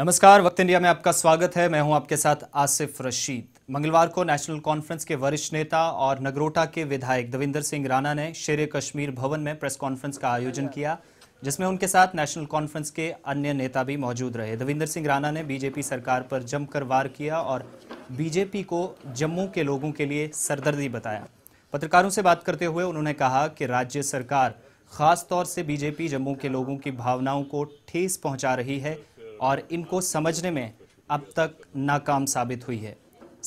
नमस्कार वक्त इंडिया में आपका स्वागत है मैं हूं आपके साथ आसिफ रशीद मंगलवार को नेशनल कॉन्फ्रेंस के वरिष्ठ नेता और नगरोटा के विधायक दविंदर सिंह राणा ने शेर कश्मीर भवन में प्रेस कॉन्फ्रेंस का आयोजन किया जिसमें उनके साथ नेशनल कॉन्फ्रेंस के अन्य नेता भी मौजूद रहे दविंदर सिंह राणा ने बीजेपी सरकार पर जमकर वार किया और बीजेपी को जम्मू के लोगों के लिए सरदर्दी बताया पत्रकारों से बात करते हुए उन्होंने कहा कि राज्य सरकार खासतौर से बीजेपी जम्मू के लोगों की भावनाओं को ठेस पहुंचा रही है और इनको समझने में अब तक नाकाम साबित हुई है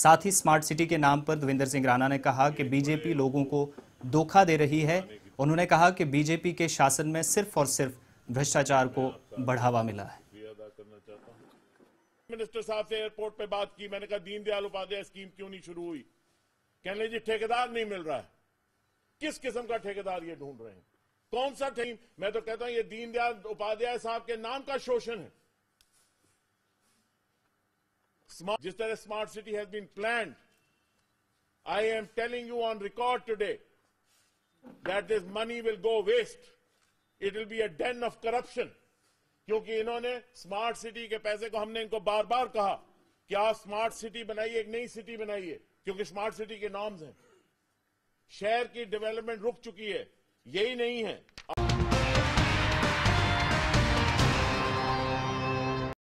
साथ ही स्मार्ट सिटी के नाम पर देवेंद्र सिंह राणा ने कहा कि बीजेपी लोगों को धोखा दे रही है उन्होंने कहा कि बीजेपी के शासन में सिर्फ और सिर्फ भ्रष्टाचार को बढ़ावा मिला है मिनिस्टर साहब से एयरपोर्ट पे बात की मैंने कहा दीनदयाल उपाध्याय स्कीम क्यों नहीं शुरू हुई कहने जी ठेकेदार नहीं मिल रहा है किस किस्म का ठेकेदार ये ढूंढ रहे हैं कौन सा टीम मैं तो कहता हूं ये दीनदयाल उपाध्याय साहब के नाम का शोषण है smart, जिस तरह smart city has been planned I am telling you on record today that this money will go waste. It will be a den of corruption. क्योंकि इन्होंने स्मार्ट सिटी के पैसे को हमने इनको बार बार कहा कि आप स्मार्ट सिटी बनाइए एक नई सिटी बनाइए क्योंकि स्मार्ट सिटी के नॉर्म्स हैं शहर की डेवलपमेंट रुक चुकी है यही नहीं है